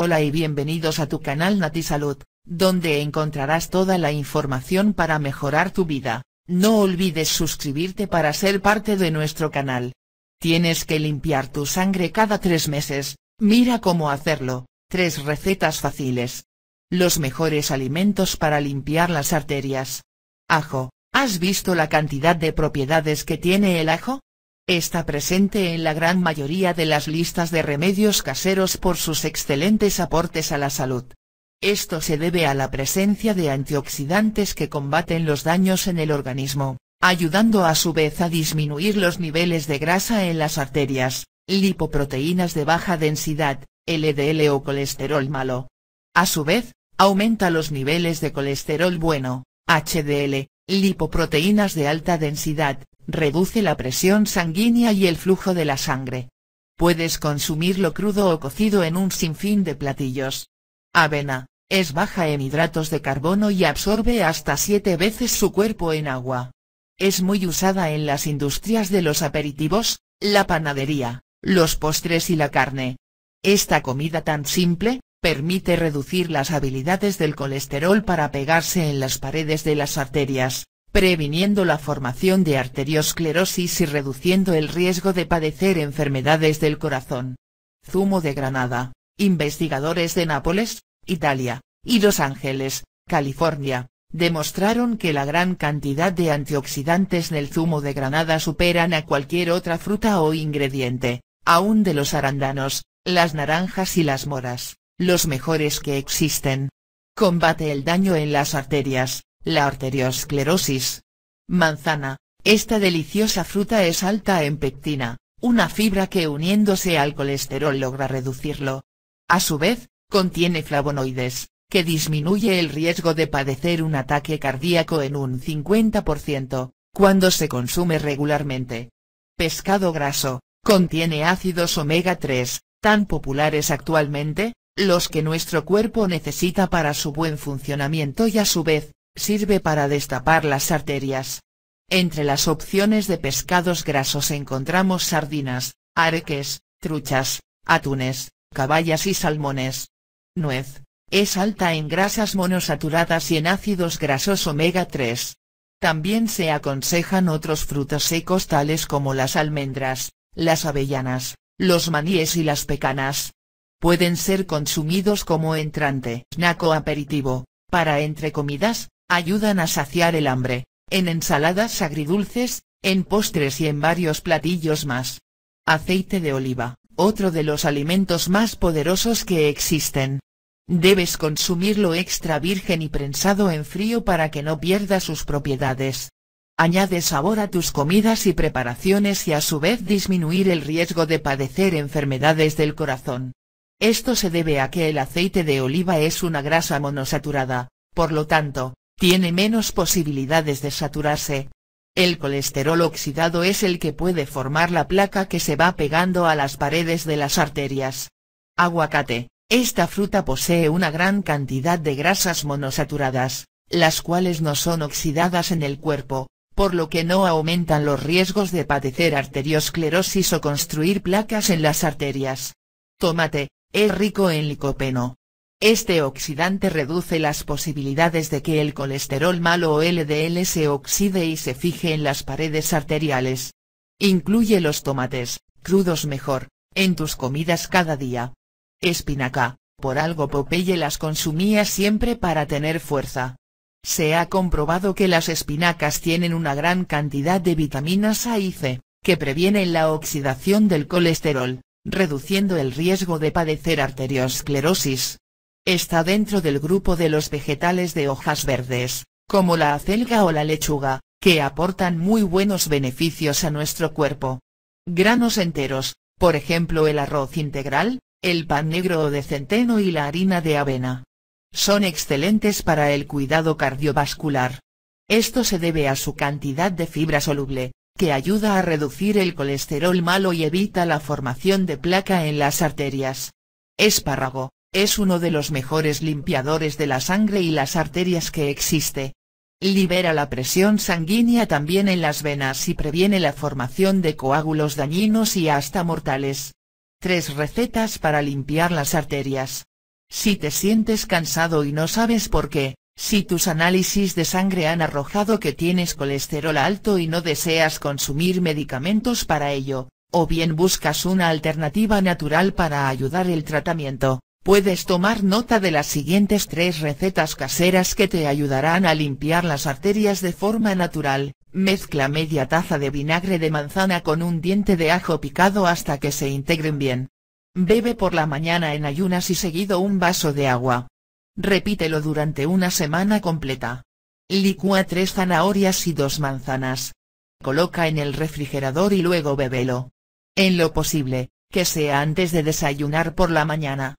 Hola y bienvenidos a tu canal Natisalud, Salud, donde encontrarás toda la información para mejorar tu vida, no olvides suscribirte para ser parte de nuestro canal. Tienes que limpiar tu sangre cada tres meses, mira cómo hacerlo, tres recetas fáciles. Los mejores alimentos para limpiar las arterias. Ajo, ¿has visto la cantidad de propiedades que tiene el ajo? Está presente en la gran mayoría de las listas de remedios caseros por sus excelentes aportes a la salud. Esto se debe a la presencia de antioxidantes que combaten los daños en el organismo, ayudando a su vez a disminuir los niveles de grasa en las arterias, lipoproteínas de baja densidad, LDL o colesterol malo. A su vez, aumenta los niveles de colesterol bueno, HDL, lipoproteínas de alta densidad, reduce la presión sanguínea y el flujo de la sangre. Puedes consumirlo crudo o cocido en un sinfín de platillos. Avena, es baja en hidratos de carbono y absorbe hasta siete veces su cuerpo en agua. Es muy usada en las industrias de los aperitivos, la panadería, los postres y la carne. Esta comida tan simple, permite reducir las habilidades del colesterol para pegarse en las paredes de las arterias, previniendo la formación de arteriosclerosis y reduciendo el riesgo de padecer enfermedades del corazón. Zumo de Granada, investigadores de Nápoles, Italia, y Los Ángeles, California, demostraron que la gran cantidad de antioxidantes del zumo de granada superan a cualquier otra fruta o ingrediente, aún de los arándanos, las naranjas y las moras, los mejores que existen. Combate el daño en las arterias, la arteriosclerosis. Manzana. Esta deliciosa fruta es alta en pectina, una fibra que uniéndose al colesterol logra reducirlo. A su vez, contiene flavonoides, que disminuye el riesgo de padecer un ataque cardíaco en un 50%, cuando se consume regularmente. Pescado graso, contiene ácidos omega 3, tan populares actualmente, los que nuestro cuerpo necesita para su buen funcionamiento y a su vez, sirve para destapar las arterias. Entre las opciones de pescados grasos encontramos sardinas, areques, truchas, atunes, caballas y salmones. Nuez. Es alta en grasas monosaturadas y en ácidos grasos omega 3. También se aconsejan otros frutos secos tales como las almendras, las avellanas, los maníes y las pecanas. Pueden ser consumidos como entrante, naco aperitivo, para entre comidas, Ayudan a saciar el hambre, en ensaladas agridulces, en postres y en varios platillos más. Aceite de oliva, otro de los alimentos más poderosos que existen. Debes consumirlo extra virgen y prensado en frío para que no pierda sus propiedades. Añade sabor a tus comidas y preparaciones y a su vez disminuir el riesgo de padecer enfermedades del corazón. Esto se debe a que el aceite de oliva es una grasa monosaturada, por lo tanto, tiene menos posibilidades de saturarse. El colesterol oxidado es el que puede formar la placa que se va pegando a las paredes de las arterias. Aguacate. Esta fruta posee una gran cantidad de grasas monosaturadas, las cuales no son oxidadas en el cuerpo, por lo que no aumentan los riesgos de padecer arteriosclerosis o construir placas en las arterias. Tomate, es rico en licopeno, este oxidante reduce las posibilidades de que el colesterol malo o LDL se oxide y se fije en las paredes arteriales. Incluye los tomates, crudos mejor, en tus comidas cada día. Espinaca, por algo Popeye las consumía siempre para tener fuerza. Se ha comprobado que las espinacas tienen una gran cantidad de vitaminas A y C, que previenen la oxidación del colesterol, reduciendo el riesgo de padecer arteriosclerosis está dentro del grupo de los vegetales de hojas verdes, como la acelga o la lechuga, que aportan muy buenos beneficios a nuestro cuerpo. Granos enteros, por ejemplo el arroz integral, el pan negro o de centeno y la harina de avena. Son excelentes para el cuidado cardiovascular. Esto se debe a su cantidad de fibra soluble, que ayuda a reducir el colesterol malo y evita la formación de placa en las arterias. Espárrago, es uno de los mejores limpiadores de la sangre y las arterias que existe. Libera la presión sanguínea también en las venas y previene la formación de coágulos dañinos y hasta mortales. Tres recetas para limpiar las arterias. Si te sientes cansado y no sabes por qué, si tus análisis de sangre han arrojado que tienes colesterol alto y no deseas consumir medicamentos para ello, o bien buscas una alternativa natural para ayudar el tratamiento, Puedes tomar nota de las siguientes tres recetas caseras que te ayudarán a limpiar las arterias de forma natural. Mezcla media taza de vinagre de manzana con un diente de ajo picado hasta que se integren bien. Bebe por la mañana en ayunas y seguido un vaso de agua. Repítelo durante una semana completa. Licúa tres zanahorias y dos manzanas. Coloca en el refrigerador y luego bebelo. En lo posible, que sea antes de desayunar por la mañana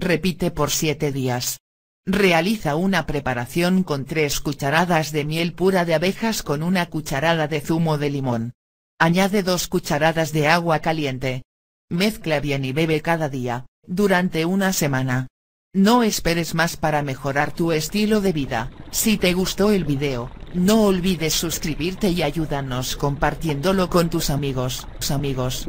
repite por siete días. Realiza una preparación con tres cucharadas de miel pura de abejas con una cucharada de zumo de limón. Añade dos cucharadas de agua caliente. Mezcla bien y bebe cada día, durante una semana. No esperes más para mejorar tu estilo de vida, si te gustó el video, no olvides suscribirte y ayúdanos compartiéndolo con tus amigos, tus amigos.